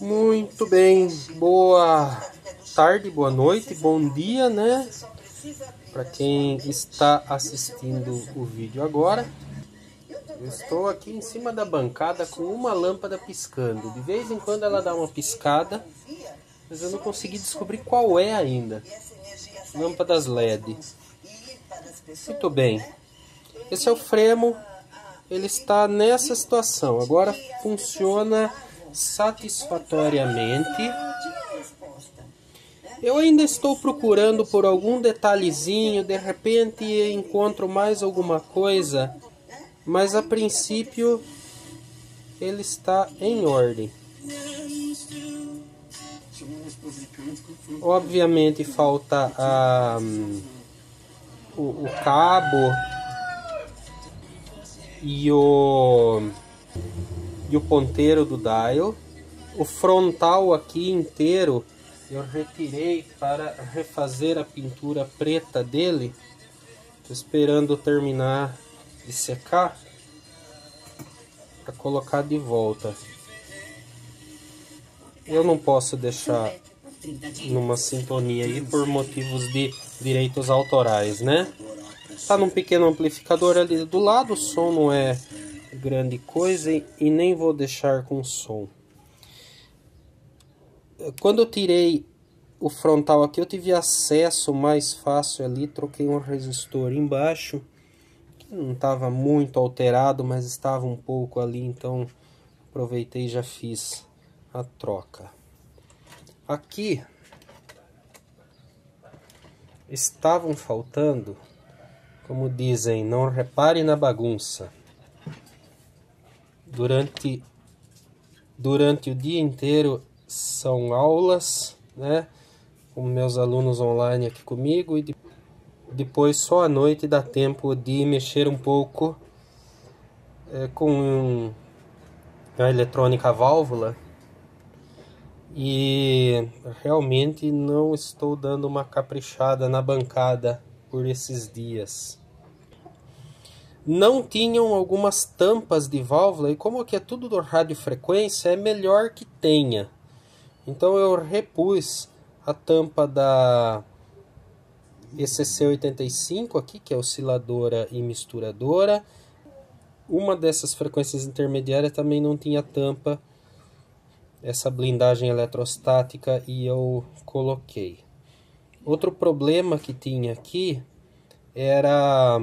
Muito bem, boa tarde, boa noite, bom dia, né? Para quem está assistindo o vídeo agora. Eu estou aqui em cima da bancada com uma lâmpada piscando. De vez em quando ela dá uma piscada, mas eu não consegui descobrir qual é ainda. Lâmpadas LED. Muito bem. Esse é o fremo. Ele está nessa situação. Agora funciona satisfatoriamente. Eu ainda estou procurando por algum detalhezinho, de repente encontro mais alguma coisa, mas a princípio ele está em ordem. Obviamente falta a, ah, um, o, o cabo e o e o ponteiro do dial. O frontal aqui inteiro eu retirei para refazer a pintura preta dele. Estou esperando terminar de secar para colocar de volta. Eu não posso deixar numa sintonia aí por motivos de direitos autorais, né? Tá num pequeno amplificador ali do lado, o som não é grande coisa e nem vou deixar com som. Quando eu tirei o frontal aqui, eu tive acesso mais fácil ali, troquei um resistor embaixo, que não estava muito alterado, mas estava um pouco ali, então aproveitei e já fiz a troca. Aqui estavam faltando, como dizem, não repare na bagunça durante, durante o dia inteiro são aulas, né? Com meus alunos online aqui comigo e de, depois só à noite dá tempo de mexer um pouco é, com a eletrônica válvula e realmente não estou dando uma caprichada na bancada por esses dias não tinham algumas tampas de válvula e como aqui é tudo do radiofrequência, é melhor que tenha. Então eu repus a tampa da ECC85 aqui, que é osciladora e misturadora. Uma dessas frequências intermediárias também não tinha tampa, essa blindagem eletrostática, e eu coloquei. Outro problema que tinha aqui era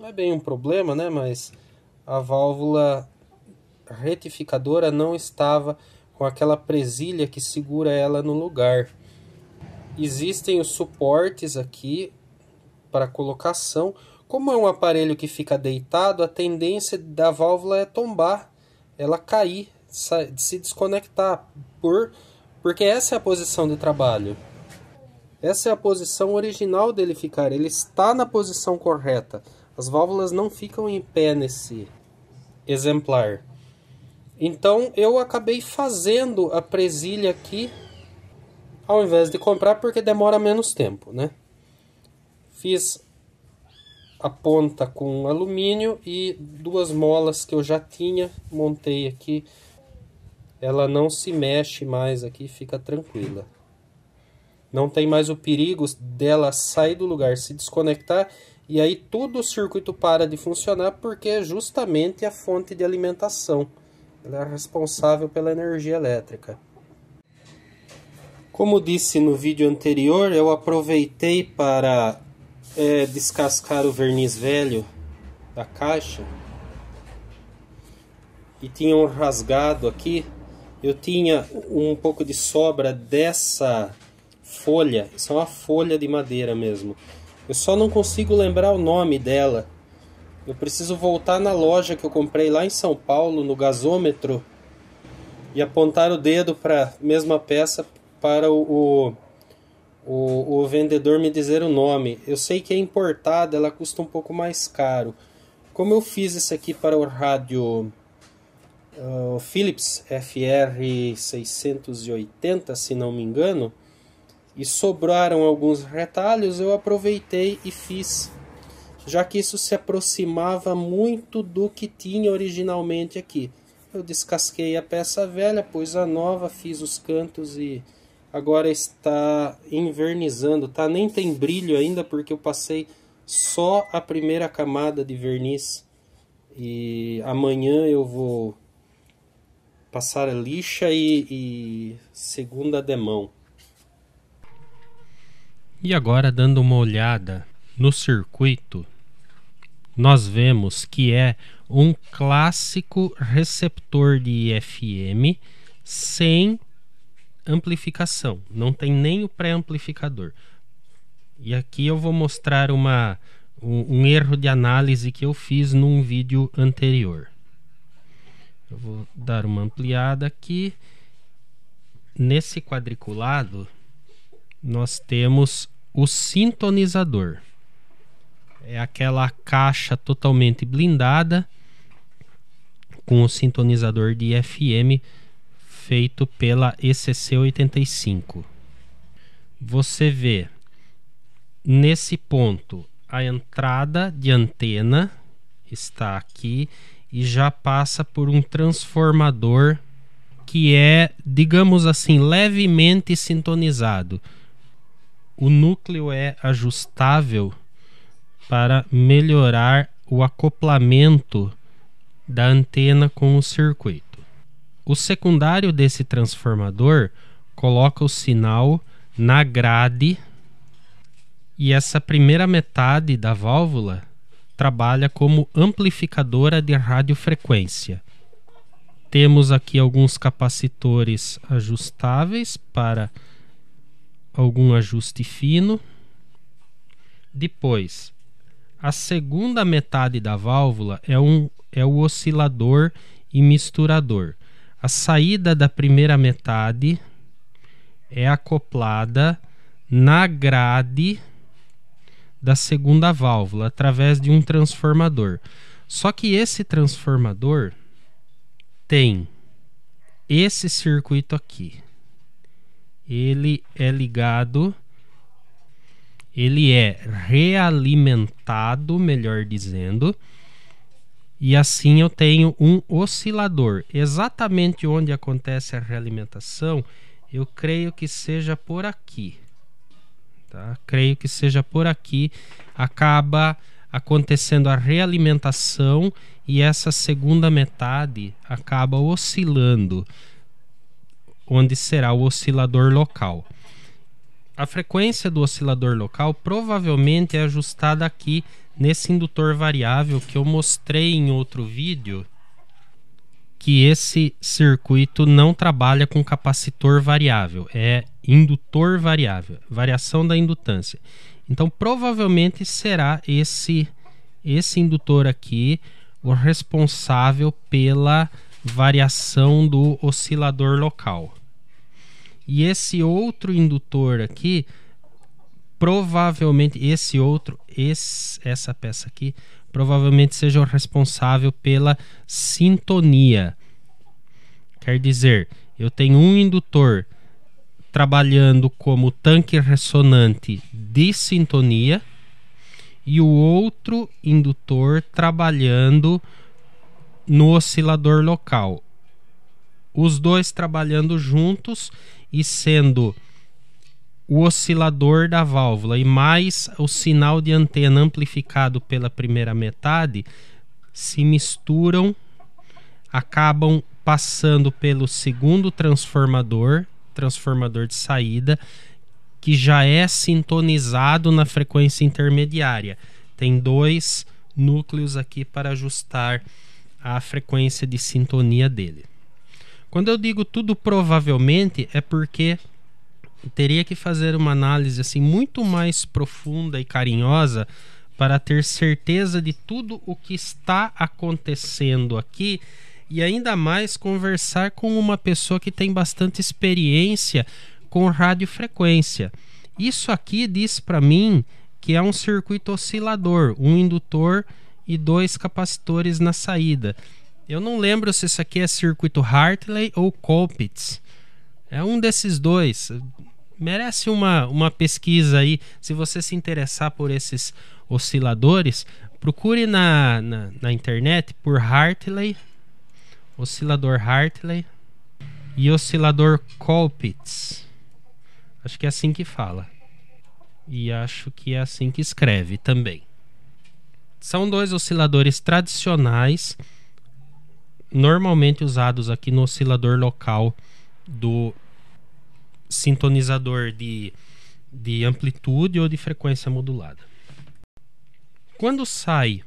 não é bem um problema, né? Mas a válvula retificadora não estava com aquela presilha que segura ela no lugar. Existem os suportes aqui para colocação. Como é um aparelho que fica deitado, a tendência da válvula é tombar, ela cair, se desconectar, por porque essa é a posição de trabalho. Essa é a posição original dele ficar, ele está na posição correta. As válvulas não ficam em pé nesse exemplar. Então eu acabei fazendo a presilha aqui ao invés de comprar porque demora menos tempo, né? Fiz a ponta com alumínio e duas molas que eu já tinha, montei aqui. Ela não se mexe mais aqui, fica tranquila. Não tem mais o perigo dela sair do lugar, se desconectar e aí todo o circuito para de funcionar porque é justamente a fonte de alimentação. Ela é responsável pela energia elétrica. Como disse no vídeo anterior, eu aproveitei para é, descascar o verniz velho da caixa e tinha um rasgado aqui. Eu tinha um pouco de sobra dessa folha, isso é uma folha de madeira mesmo eu só não consigo lembrar o nome dela. Eu preciso voltar na loja que eu comprei lá em São Paulo, no gasômetro, e apontar o dedo para a mesma peça para o, o, o, vendedor me dizer o nome. Eu sei que é importada, ela custa um pouco mais caro. Como eu fiz isso aqui para o rádio uh, Philips FR680, se não me engano, e sobraram alguns retalhos, eu aproveitei e fiz, já que isso se aproximava muito do que tinha originalmente aqui. Eu descasquei a peça velha, pus a nova, fiz os cantos e agora está invernizando, tá? Nem tem brilho ainda porque eu passei só a primeira camada de verniz e amanhã eu vou passar a lixa e, e segunda demão. E agora, dando uma olhada no circuito, nós vemos que é um clássico receptor de IFM sem amplificação, não tem nem o pré-amplificador. E aqui eu vou mostrar uma, um, um, erro de análise que eu fiz num vídeo anterior. Eu vou dar uma ampliada aqui. Nesse quadriculado, nós temos o sintonizador. É aquela caixa totalmente blindada com o sintonizador de FM feito pela ECC 85. Você vê nesse ponto a entrada de antena está aqui e já passa por um transformador que é, digamos assim, levemente sintonizado o núcleo é ajustável para melhorar o acoplamento da antena com o circuito. O secundário desse transformador coloca o sinal na grade e essa primeira metade da válvula trabalha como amplificadora de radiofrequência. Temos aqui alguns capacitores ajustáveis para algum ajuste fino. Depois, a segunda metade da válvula é, um, é o oscilador e misturador. A saída da primeira metade é acoplada na grade da segunda válvula através de um transformador. Só que esse transformador tem esse circuito aqui ele é ligado, ele é realimentado, melhor dizendo, e assim eu tenho um oscilador. Exatamente onde acontece a realimentação, eu creio que seja por aqui. Tá? Creio que seja por aqui. Acaba acontecendo a realimentação e essa segunda metade acaba oscilando onde será o oscilador local. A frequência do oscilador local provavelmente é ajustada aqui nesse indutor variável que eu mostrei em outro vídeo, que esse circuito não trabalha com capacitor variável, é indutor variável, variação da indutância. Então provavelmente será esse esse indutor aqui o responsável pela variação do oscilador local. E esse outro indutor aqui, provavelmente esse outro, esse, essa peça aqui, provavelmente seja o responsável pela sintonia. Quer dizer, eu tenho um indutor trabalhando como tanque ressonante de sintonia e o outro indutor trabalhando no oscilador local. Os dois trabalhando juntos e sendo o oscilador da válvula e mais o sinal de antena amplificado pela primeira metade se misturam, acabam passando pelo segundo transformador, transformador de saída, que já é sintonizado na frequência intermediária. Tem dois núcleos aqui para ajustar a frequência de sintonia dele. Quando eu digo tudo provavelmente, é porque teria que fazer uma análise assim muito mais profunda e carinhosa para ter certeza de tudo o que está acontecendo aqui e ainda mais conversar com uma pessoa que tem bastante experiência com radiofrequência. Isso aqui diz para mim que é um circuito oscilador, um indutor e dois capacitores na saída. Eu não lembro se isso aqui é circuito Hartley ou Colpitts. É um desses dois. Merece uma, uma pesquisa aí. Se você se interessar por esses osciladores, procure na, na, na internet por Hartley, oscilador Hartley e oscilador Colpitts. Acho que é assim que fala. E acho que é assim que escreve também. São dois osciladores tradicionais normalmente usados aqui no oscilador local do sintonizador de, de amplitude ou de frequência modulada. Quando sai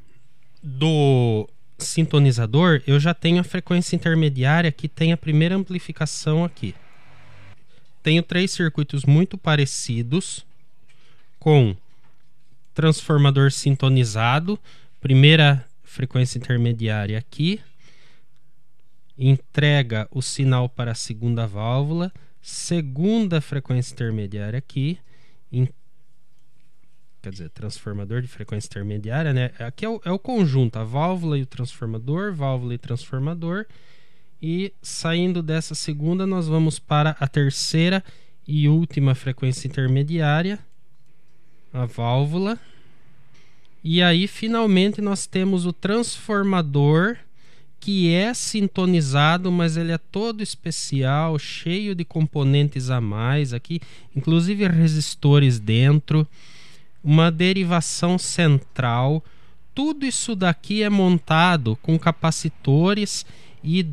do sintonizador, eu já tenho a frequência intermediária que tem a primeira amplificação aqui. Tenho três circuitos muito parecidos com transformador sintonizado, primeira frequência intermediária aqui, entrega o sinal para a segunda válvula, segunda frequência intermediária aqui, quer dizer, transformador de frequência intermediária, né? Aqui é o, é o conjunto, a válvula e o transformador, válvula e transformador. E saindo dessa segunda, nós vamos para a terceira e última frequência intermediária, a válvula. E aí, finalmente, nós temos o transformador que é sintonizado, mas ele é todo especial, cheio de componentes a mais aqui, inclusive resistores dentro, uma derivação central. Tudo isso daqui é montado com capacitores e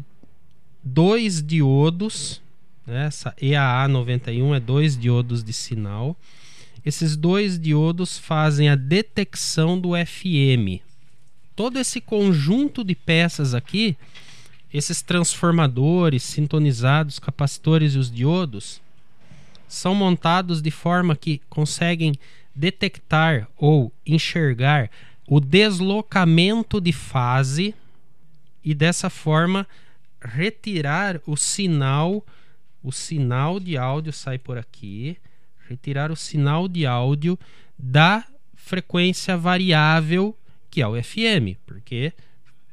dois diodos. Né? Essa EAA91 é dois diodos de sinal. Esses dois diodos fazem a detecção do FM, todo esse conjunto de peças aqui, esses transformadores, sintonizados, capacitores e os diodos, são montados de forma que conseguem detectar ou enxergar o deslocamento de fase e dessa forma retirar o sinal, o sinal de áudio sai por aqui, retirar o sinal de áudio da frequência variável que é o FM, porque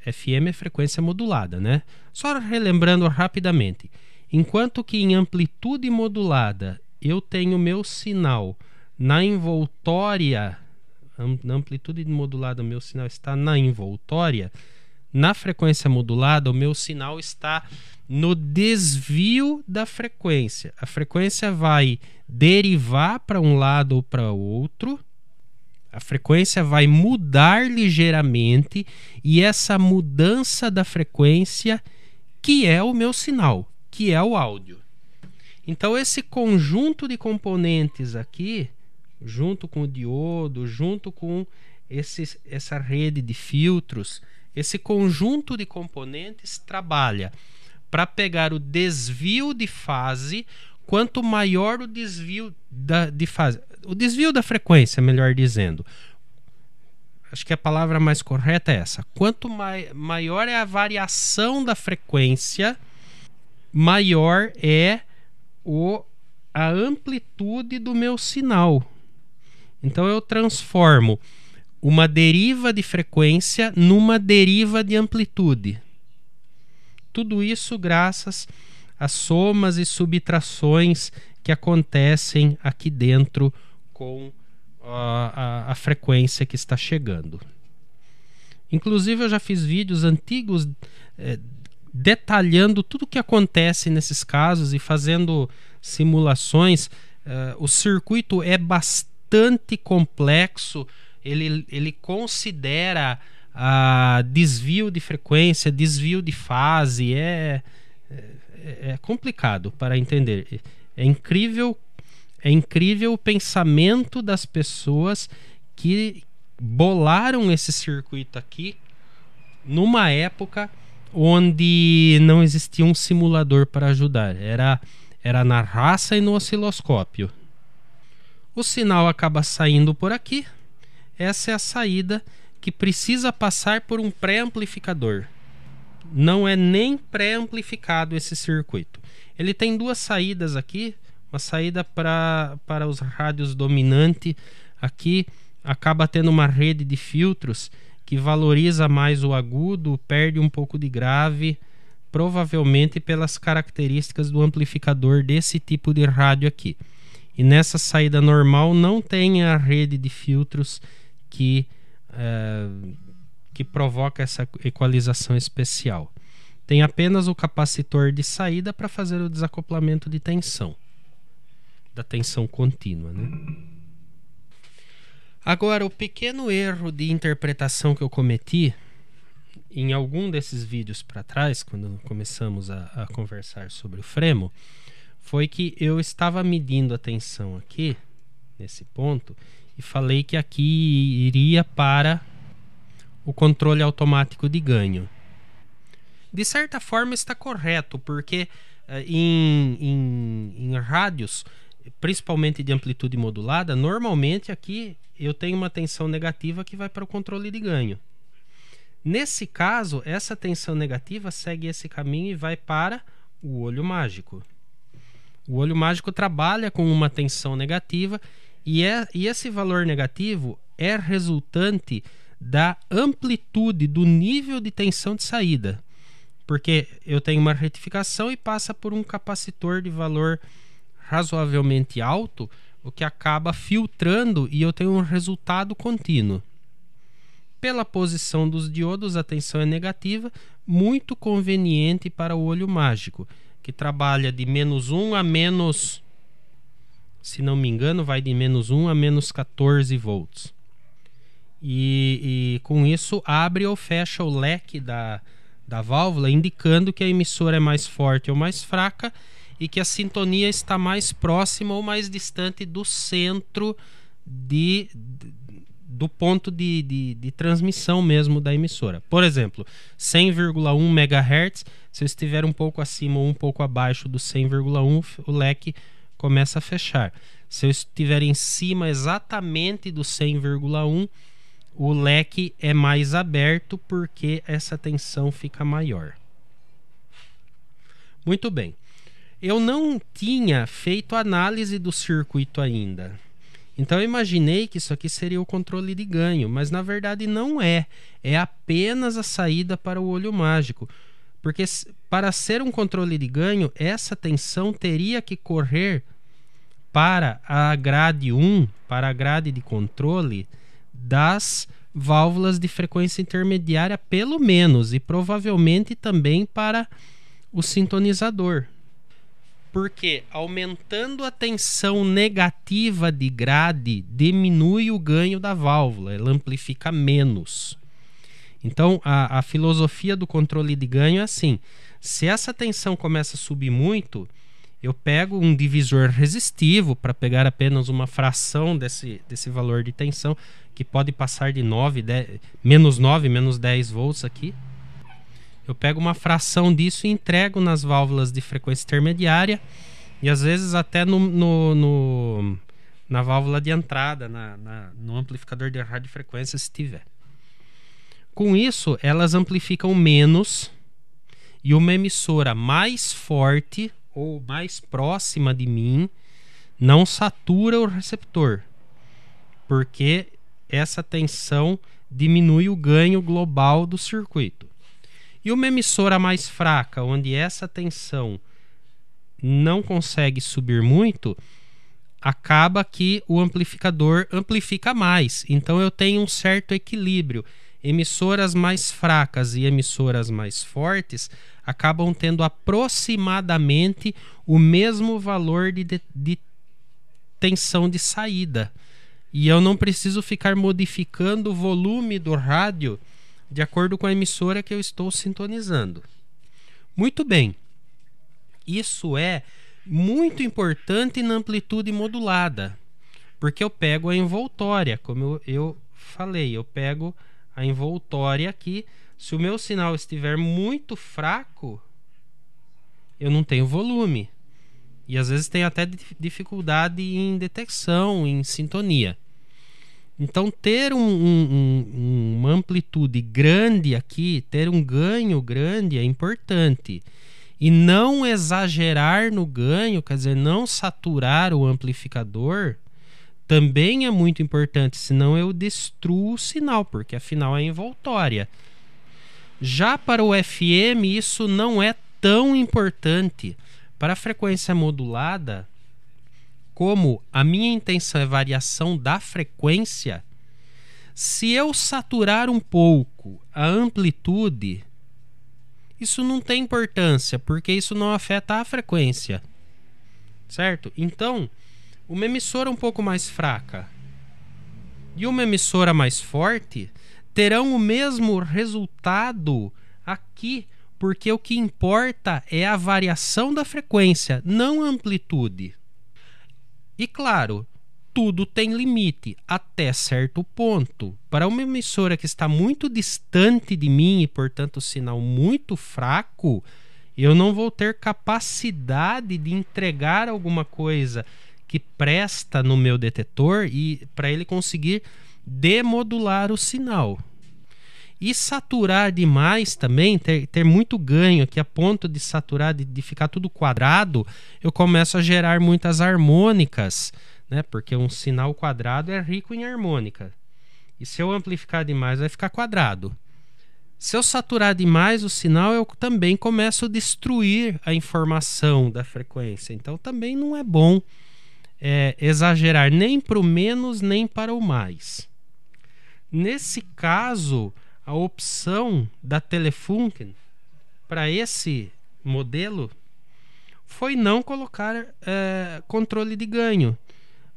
FM é frequência modulada, né? Só relembrando rapidamente, enquanto que em amplitude modulada eu tenho meu sinal na envoltória, na amplitude modulada meu sinal está na envoltória, na frequência modulada o meu sinal está no desvio da frequência. A frequência vai derivar para um lado ou para outro a frequência vai mudar ligeiramente e essa mudança da frequência que é o meu sinal, que é o áudio. Então esse conjunto de componentes aqui, junto com o diodo, junto com esse, essa rede de filtros, esse conjunto de componentes trabalha para pegar o desvio de fase quanto maior o desvio da, de fase, o desvio da frequência, melhor dizendo. Acho que a palavra mais correta é essa. Quanto mai, maior é a variação da frequência, maior é o, a amplitude do meu sinal. Então eu transformo uma deriva de frequência numa deriva de amplitude. Tudo isso graças as somas e subtrações que acontecem aqui dentro com a, a, a frequência que está chegando. Inclusive, eu já fiz vídeos antigos eh, detalhando tudo o que acontece nesses casos e fazendo simulações. Eh, o circuito é bastante complexo, ele, ele considera a ah, desvio de frequência, desvio de fase, é, é é, é, complicado para entender. É incrível, é incrível o pensamento das pessoas que bolaram esse circuito aqui numa época onde não existia um simulador para ajudar. Era era na raça e no osciloscópio. O sinal acaba saindo por aqui. Essa é a saída que precisa passar por um pré-amplificador não é nem pré-amplificado esse circuito. Ele tem duas saídas aqui, uma saída para os rádios dominante aqui, acaba tendo uma rede de filtros que valoriza mais o agudo, perde um pouco de grave, provavelmente pelas características do amplificador desse tipo de rádio aqui. E nessa saída normal não tem a rede de filtros que uh, que provoca essa equalização especial. Tem apenas o capacitor de saída para fazer o desacoplamento de tensão, da tensão contínua. Né? Agora, o pequeno erro de interpretação que eu cometi em algum desses vídeos para trás, quando começamos a, a, conversar sobre o fremo, foi que eu estava medindo a tensão aqui, nesse ponto, e falei que aqui iria para o controle automático de ganho. De certa forma está correto, porque eh, em, em, em rádios, principalmente de amplitude modulada, normalmente aqui eu tenho uma tensão negativa que vai para o controle de ganho. Nesse caso, essa tensão negativa segue esse caminho e vai para o olho mágico. O olho mágico trabalha com uma tensão negativa e, é, e esse valor negativo é resultante da amplitude do nível de tensão de saída, porque eu tenho uma retificação e passa por um capacitor de valor razoavelmente alto, o que acaba filtrando e eu tenho um resultado contínuo. Pela posição dos diodos, a tensão é negativa, muito conveniente para o olho mágico, que trabalha de menos 1 a menos, se não me engano, vai de menos 1 a menos 14 volts. E, e, com isso abre ou fecha o leque da, da válvula, indicando que a emissora é mais forte ou mais fraca e que a sintonia está mais próxima ou mais distante do centro de, de do ponto de, de, de, transmissão mesmo da emissora. Por exemplo, 100,1 MHz, se eu estiver um pouco acima ou um pouco abaixo do 100,1, o leque começa a fechar. Se eu estiver em cima exatamente do 100,1, o leque é mais aberto porque essa tensão fica maior. Muito bem. Eu não tinha feito análise do circuito ainda. Então eu imaginei que isso aqui seria o controle de ganho, mas na verdade não é. É apenas a saída para o olho mágico. Porque para ser um controle de ganho, essa tensão teria que correr para a grade 1, para a grade de controle, das válvulas de frequência intermediária, pelo menos, e provavelmente também para o sintonizador. Porque aumentando a tensão negativa de grade, diminui o ganho da válvula, ela amplifica menos. Então, a, a filosofia do controle de ganho é assim: se essa tensão começa a subir muito, eu pego um divisor resistivo para pegar apenas uma fração desse, desse valor de tensão que pode passar de 9, 10, menos 9, menos 10 volts aqui. Eu pego uma fração disso e entrego nas válvulas de frequência intermediária e às vezes até no, no, no na válvula de entrada, na, na, no amplificador de rádio frequência se tiver. Com isso, elas amplificam menos e uma emissora mais forte ou mais próxima de mim não satura o receptor, porque essa tensão diminui o ganho global do circuito. E uma emissora mais fraca, onde essa tensão não consegue subir muito, acaba que o amplificador amplifica mais. Então eu tenho um certo equilíbrio. Emissoras mais fracas e emissoras mais fortes acabam tendo aproximadamente o mesmo valor de, de, de tensão de saída. E eu não preciso ficar modificando o volume do rádio de acordo com a emissora que eu estou sintonizando. Muito bem. Isso é muito importante na amplitude modulada, porque eu pego a envoltória, como eu, eu falei, eu pego a envoltória aqui. Se o meu sinal estiver muito fraco, eu não tenho volume. E às vezes tem até dificuldade em detecção, em sintonia. Então, ter um, um, uma amplitude grande aqui, ter um ganho grande é importante. E não exagerar no ganho, quer dizer, não saturar o amplificador, também é muito importante, senão eu destruo o sinal, porque afinal é envoltória. Já para o FM, isso não é tão importante para a frequência modulada, como a minha intenção é variação da frequência, se eu saturar um pouco a amplitude, isso não tem importância, porque isso não afeta a frequência. Certo? Então, uma emissora um pouco mais fraca e uma emissora mais forte terão o mesmo resultado aqui porque o que importa é a variação da frequência, não a amplitude. E claro, tudo tem limite até certo ponto. Para uma emissora que está muito distante de mim e, portanto, sinal muito fraco, eu não vou ter capacidade de entregar alguma coisa que presta no meu detetor e para ele conseguir demodular o sinal. E saturar demais também, ter, ter muito ganho aqui a ponto de saturar, de, de ficar tudo quadrado, eu começo a gerar muitas harmônicas, né? Porque um sinal quadrado é rico em harmônica. E se eu amplificar demais, vai ficar quadrado. Se eu saturar demais o sinal, eu também começo a destruir a informação da frequência. Então também não é bom é, exagerar nem para o menos nem para o mais. Nesse caso, a opção da Telefunken para esse modelo foi não colocar é, controle de ganho.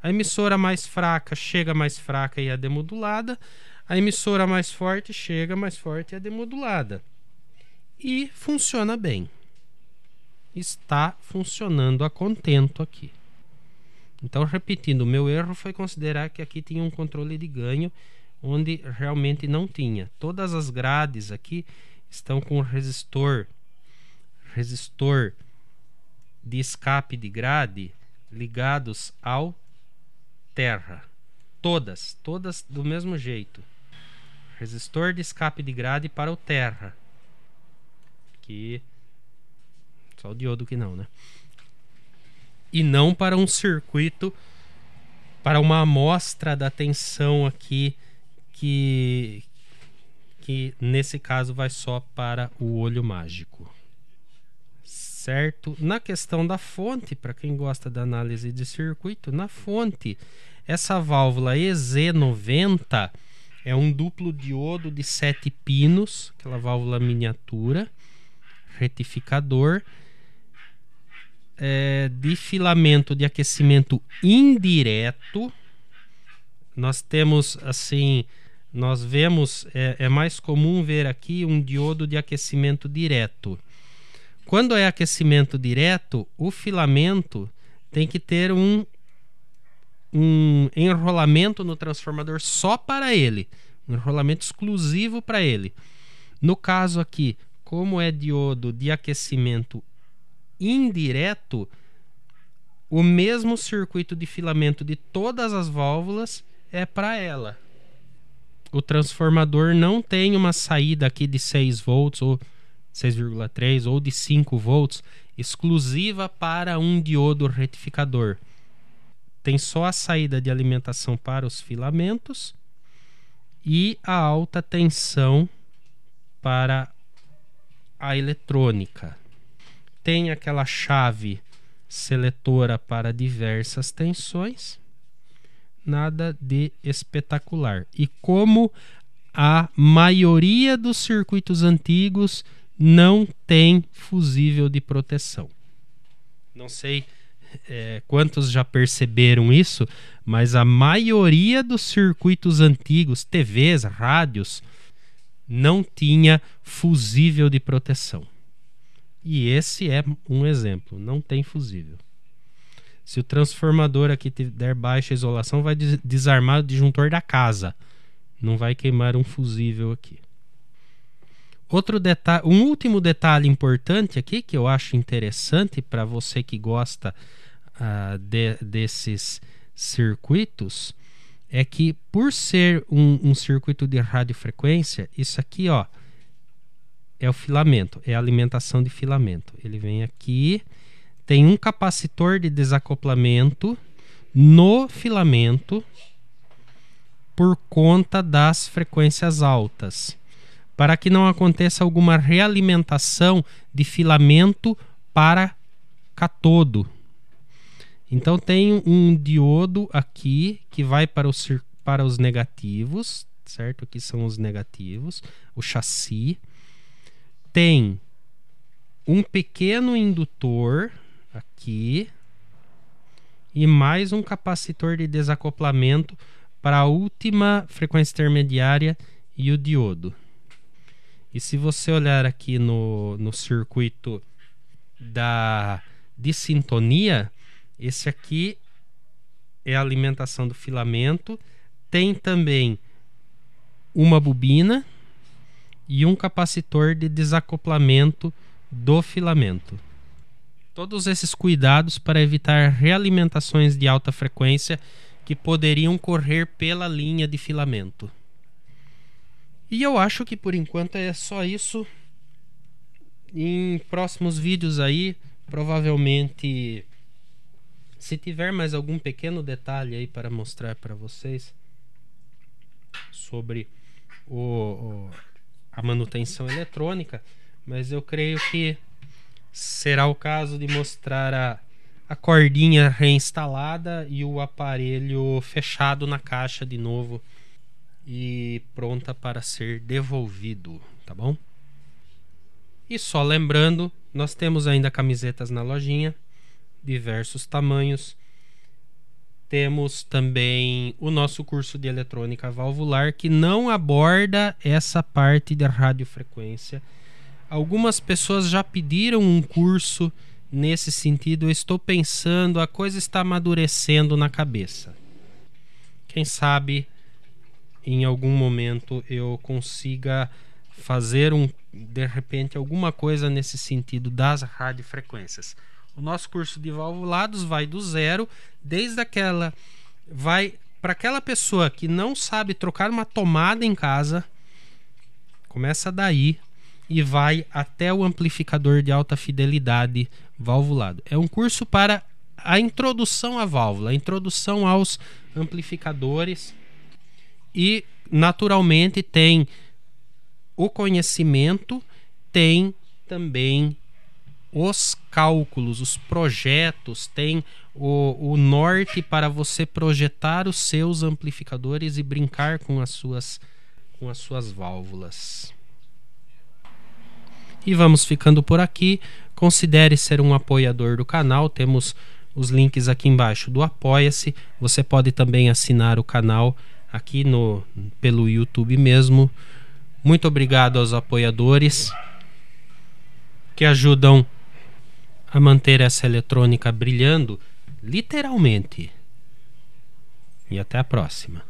A emissora mais fraca chega mais fraca e é demodulada. A emissora mais forte chega mais forte e é demodulada. E funciona bem. Está funcionando a contento aqui. Então, repetindo, o meu erro foi considerar que aqui tinha um controle de ganho onde realmente não tinha. Todas as grades aqui estão com resistor, resistor de escape de grade ligados ao terra. Todas, todas do mesmo jeito. Resistor de escape de grade para o terra. Que só o diodo que não, né? E não para um circuito para uma amostra da tensão aqui que que nesse caso vai só para o olho mágico. Certo? Na questão da fonte, para quem gosta da análise de circuito, na fonte, essa válvula EZ90 é um duplo diodo de 7 pinos, aquela válvula miniatura, retificador, é, de filamento de aquecimento indireto. Nós temos assim nós vemos, é, é mais comum ver aqui um diodo de aquecimento direto. Quando é aquecimento direto, o filamento tem que ter um, um enrolamento no transformador só para ele, um enrolamento exclusivo para ele. No caso aqui, como é diodo de aquecimento indireto, o mesmo circuito de filamento de todas as válvulas é para ela o transformador não tem uma saída aqui de 6 volts ou 6,3 ou de 5 volts exclusiva para um diodo retificador. Tem só a saída de alimentação para os filamentos e a alta tensão para a eletrônica. Tem aquela chave seletora para diversas tensões nada de espetacular. E como a maioria dos circuitos antigos não tem fusível de proteção. Não sei é, quantos já perceberam isso, mas a maioria dos circuitos antigos, TVs, rádios, não tinha fusível de proteção. E esse é um exemplo, não tem fusível. Se o transformador aqui der baixa isolação, vai desarmar o disjuntor da casa. Não vai queimar um fusível aqui. Outro detalhe, um último detalhe importante aqui que eu acho interessante para você que gosta uh, de, desses circuitos é que por ser um, um circuito de radiofrequência, isso aqui ó é o filamento, é a alimentação de filamento. Ele vem aqui, tem um capacitor de desacoplamento no filamento por conta das frequências altas, para que não aconteça alguma realimentação de filamento para catodo. Então tem um diodo aqui que vai para os, para os negativos, certo? Aqui são os negativos, o chassi. Tem um pequeno indutor aqui e mais um capacitor de desacoplamento para a última frequência intermediária e o diodo. E se você olhar aqui no, no circuito da de sintonia, esse aqui é a alimentação do filamento. Tem também uma bobina e um capacitor de desacoplamento do filamento todos esses cuidados para evitar realimentações de alta frequência que poderiam correr pela linha de filamento. E eu acho que por enquanto é só isso. Em próximos vídeos aí, provavelmente se tiver mais algum pequeno detalhe aí para mostrar para vocês sobre o, o, a manutenção eletrônica, mas eu creio que será o caso de mostrar a, a cordinha reinstalada e o aparelho fechado na caixa de novo e pronta para ser devolvido, tá bom? E só lembrando, nós temos ainda camisetas na lojinha, diversos tamanhos. Temos também o nosso curso de eletrônica valvular que não aborda essa parte da radiofrequência Algumas pessoas já pediram um curso nesse sentido. Eu estou pensando, a coisa está amadurecendo na cabeça. Quem sabe em algum momento eu consiga fazer um de repente alguma coisa nesse sentido das radiofrequências. O nosso curso de valvulados vai do zero, desde aquela vai para aquela pessoa que não sabe trocar uma tomada em casa, começa daí e vai até o amplificador de alta fidelidade valvulado. É um curso para a introdução à válvula, a introdução aos amplificadores e naturalmente tem o conhecimento, tem também os cálculos, os projetos, tem o, o norte para você projetar os seus amplificadores e brincar com as suas, com as suas válvulas. E vamos ficando por aqui. Considere ser um apoiador do canal. Temos os links aqui embaixo do Apoia-se. Você pode também assinar o canal aqui no pelo YouTube mesmo. Muito obrigado aos apoiadores que ajudam a manter essa eletrônica brilhando, literalmente. E até a próxima.